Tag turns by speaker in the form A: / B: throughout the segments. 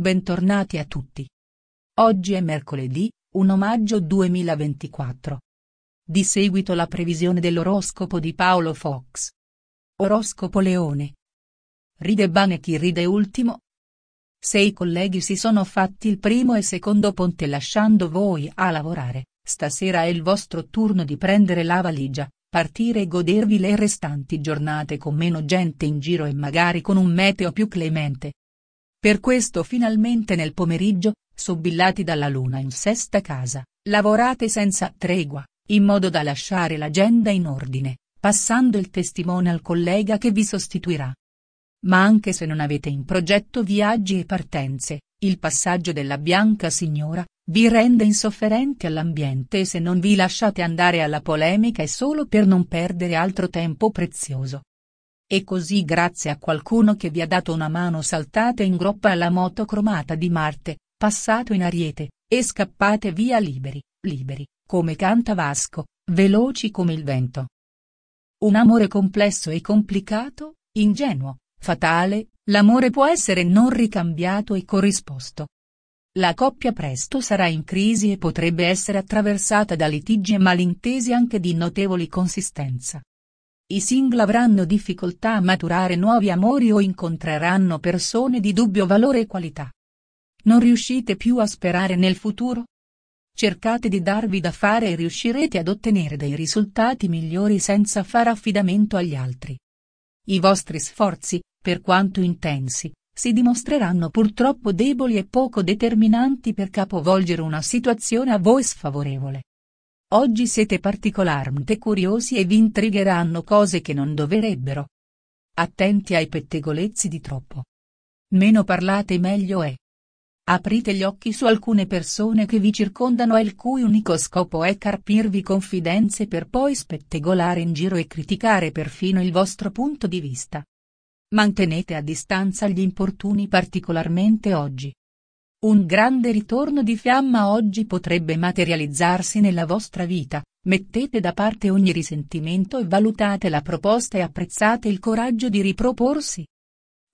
A: Bentornati a tutti. Oggi è mercoledì, 1 maggio 2024. Di seguito la previsione dell'oroscopo di Paolo Fox. Oroscopo Leone. Ride bene chi ride ultimo. Se i colleghi si sono fatti il primo e secondo ponte lasciando voi a lavorare, stasera è il vostro turno di prendere la valigia, partire e godervi le restanti giornate con meno gente in giro e magari con un meteo più clemente. Per questo finalmente nel pomeriggio, sobillati dalla luna in sesta casa, lavorate senza tregua, in modo da lasciare l'agenda in ordine, passando il testimone al collega che vi sostituirà. Ma anche se non avete in progetto viaggi e partenze, il passaggio della bianca signora, vi rende insofferenti all'ambiente e se non vi lasciate andare alla polemica è solo per non perdere altro tempo prezioso. E così grazie a qualcuno che vi ha dato una mano saltate in groppa alla moto cromata di Marte, passato in ariete, e scappate via liberi, liberi, come canta Vasco, veloci come il vento. Un amore complesso e complicato, ingenuo, fatale, l'amore può essere non ricambiato e corrisposto. La coppia presto sarà in crisi e potrebbe essere attraversata da litigi e malintesi anche di notevoli consistenza. I single avranno difficoltà a maturare nuovi amori o incontreranno persone di dubbio valore e qualità. Non riuscite più a sperare nel futuro? Cercate di darvi da fare e riuscirete ad ottenere dei risultati migliori senza far affidamento agli altri. I vostri sforzi, per quanto intensi, si dimostreranno purtroppo deboli e poco determinanti per capovolgere una situazione a voi sfavorevole. Oggi siete particolarmente curiosi e vi intrigheranno cose che non dovrebbero. Attenti ai pettegolezzi di troppo. Meno parlate meglio è. Aprite gli occhi su alcune persone che vi circondano e il cui unico scopo è carpirvi confidenze per poi spettegolare in giro e criticare perfino il vostro punto di vista. Mantenete a distanza gli importuni particolarmente oggi. Un grande ritorno di fiamma oggi potrebbe materializzarsi nella vostra vita, mettete da parte ogni risentimento e valutate la proposta e apprezzate il coraggio di riproporsi.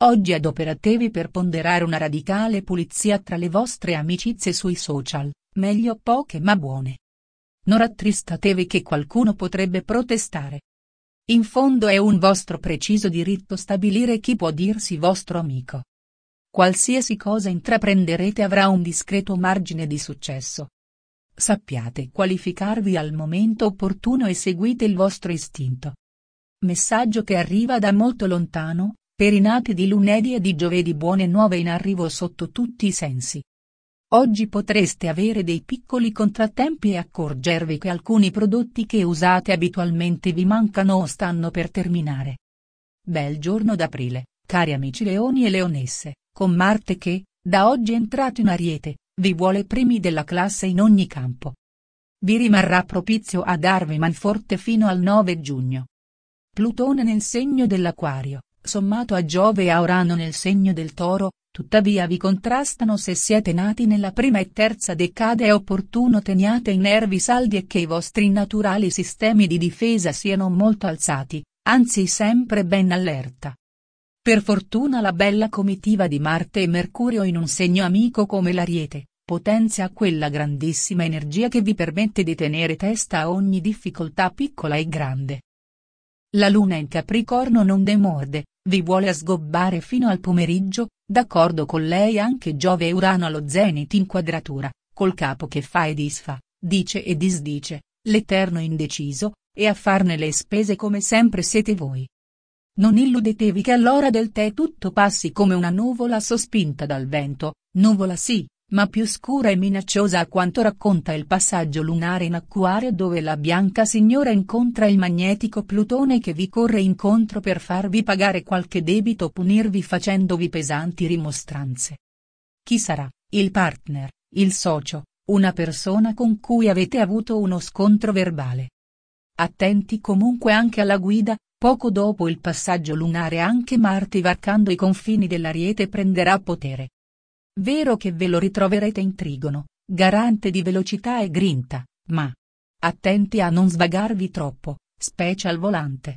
A: Oggi adoperatevi per ponderare una radicale pulizia tra le vostre amicizie sui social, meglio poche ma buone. Non rattristatevi che qualcuno potrebbe protestare. In fondo è un vostro preciso diritto stabilire chi può dirsi vostro amico qualsiasi cosa intraprenderete avrà un discreto margine di successo. Sappiate qualificarvi al momento opportuno e seguite il vostro istinto. Messaggio che arriva da molto lontano, per i nati di lunedì e di giovedì buone nuove in arrivo sotto tutti i sensi. Oggi potreste avere dei piccoli contrattempi e accorgervi che alcuni prodotti che usate abitualmente vi mancano o stanno per terminare. Bel giorno d'aprile, cari amici leoni e leonesse. Con Marte che, da oggi entrato in Ariete, vi vuole primi della classe in ogni campo. Vi rimarrà propizio a darvi manforte fino al 9 giugno. Plutone nel segno dell'Aquario, sommato a Giove e a Urano nel segno del Toro, tuttavia vi contrastano se siete nati nella prima e terza decade è opportuno teniate i nervi saldi e che i vostri naturali sistemi di difesa siano molto alzati, anzi sempre ben allerta. Per fortuna la bella comitiva di Marte e Mercurio in un segno amico come l'Ariete, potenzia quella grandissima energia che vi permette di tenere testa a ogni difficoltà piccola e grande. La luna in Capricorno non demorde, vi vuole sgobbare fino al pomeriggio, d'accordo con lei anche Giove e Urano allo zenit in quadratura, col capo che fa e disfa, dice e disdice, l'eterno indeciso, e a farne le spese come sempre siete voi. Non illudetevi che all'ora del tè tutto passi come una nuvola sospinta dal vento, nuvola sì, ma più scura e minacciosa a quanto racconta il passaggio lunare in acquario dove la bianca signora incontra il magnetico Plutone che vi corre incontro per farvi pagare qualche debito o punirvi facendovi pesanti rimostranze. Chi sarà, il partner, il socio, una persona con cui avete avuto uno scontro verbale, Attenti comunque anche alla guida, poco dopo il passaggio lunare anche Marte varcando i confini dell'Ariete prenderà potere. Vero che ve lo ritroverete in trigono, garante di velocità e grinta, ma attenti a non svagarvi troppo, specie al volante.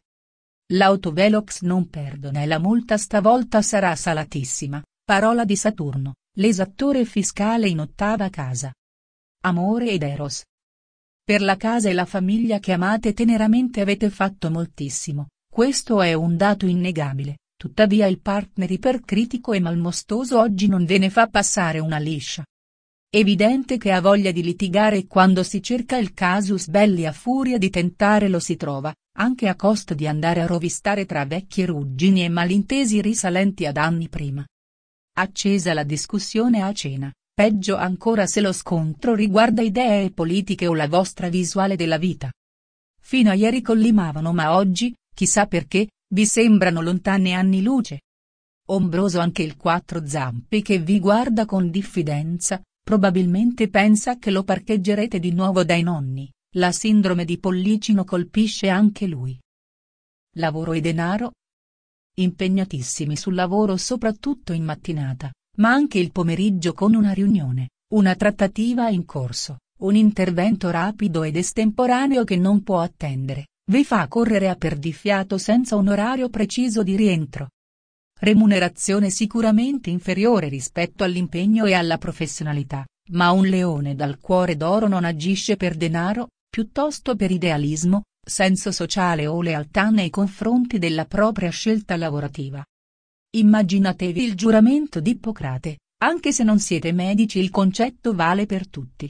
A: L'autovelox non perdona e la multa stavolta sarà salatissima, parola di Saturno, l'esattore fiscale in ottava casa. Amore ed Eros, per la casa e la famiglia che amate teneramente avete fatto moltissimo, questo è un dato innegabile, tuttavia il partner ipercritico e malmostoso oggi non ve ne fa passare una liscia. Evidente che ha voglia di litigare e quando si cerca il casus belli a furia di tentare lo si trova, anche a costo di andare a rovistare tra vecchie ruggini e malintesi risalenti ad anni prima. Accesa la discussione a cena, Peggio ancora se lo scontro riguarda idee politiche o la vostra visuale della vita. Fino a ieri collimavano ma oggi, chissà perché, vi sembrano lontane anni luce. Ombroso anche il quattro zampi che vi guarda con diffidenza, probabilmente pensa che lo parcheggerete di nuovo dai nonni, la sindrome di Pollicino colpisce anche lui. Lavoro e denaro? Impegnatissimi sul lavoro soprattutto in mattinata, ma anche il pomeriggio con una riunione, una trattativa in corso, un intervento rapido ed estemporaneo che non può attendere, vi fa correre a perdifiato senza un orario preciso di rientro. Remunerazione sicuramente inferiore rispetto all'impegno e alla professionalità, ma un leone dal cuore d'oro non agisce per denaro, piuttosto per idealismo, senso sociale o lealtà nei confronti della propria scelta lavorativa. Immaginatevi il giuramento di Ippocrate, anche se non siete medici il concetto vale per tutti.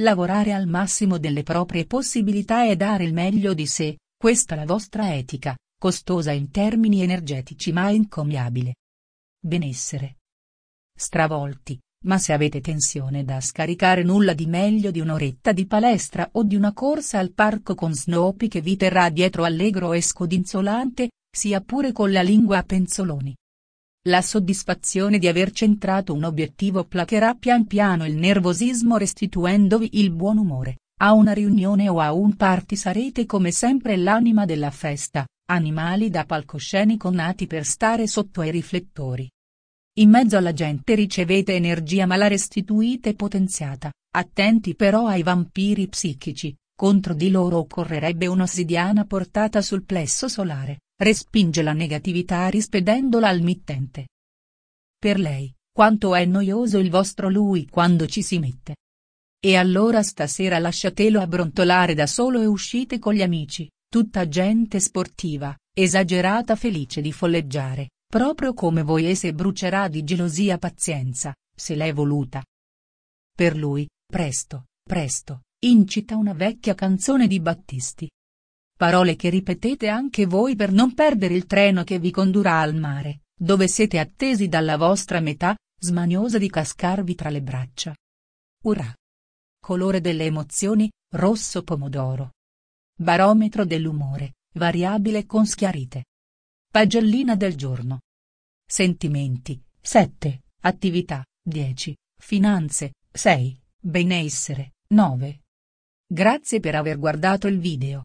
A: Lavorare al massimo delle proprie possibilità e dare il meglio di sé, questa è la vostra etica, costosa in termini energetici ma incomiabile. Benessere. Stravolti, ma se avete tensione da scaricare nulla di meglio di un'oretta di palestra o di una corsa al parco con Snoopy che vi terrà dietro allegro e scodinzolante, sia pure con la lingua a penzoloni. La soddisfazione di aver centrato un obiettivo placherà pian piano il nervosismo restituendovi il buon umore, a una riunione o a un party sarete come sempre l'anima della festa, animali da palcoscenico nati per stare sotto ai riflettori. In mezzo alla gente ricevete energia ma la restituite potenziata, attenti però ai vampiri psichici, contro di loro occorrerebbe un'ossidiana portata sul plesso solare respinge la negatività rispedendola al mittente. Per lei, quanto è noioso il vostro lui quando ci si mette. E allora stasera lasciatelo abrontolare da solo e uscite con gli amici, tutta gente sportiva, esagerata felice di folleggiare, proprio come voi e se brucerà di gelosia pazienza, se l'è voluta. Per lui, presto, presto, incita una vecchia canzone di Battisti, Parole che ripetete anche voi per non perdere il treno che vi condurrà al mare, dove siete attesi dalla vostra metà, smaniosa di cascarvi tra le braccia. Urrà! Colore delle emozioni, rosso pomodoro. Barometro dell'umore, variabile con schiarite. Pagellina del giorno. Sentimenti, 7, attività, 10, finanze, 6, benessere, 9. Grazie per aver guardato il video.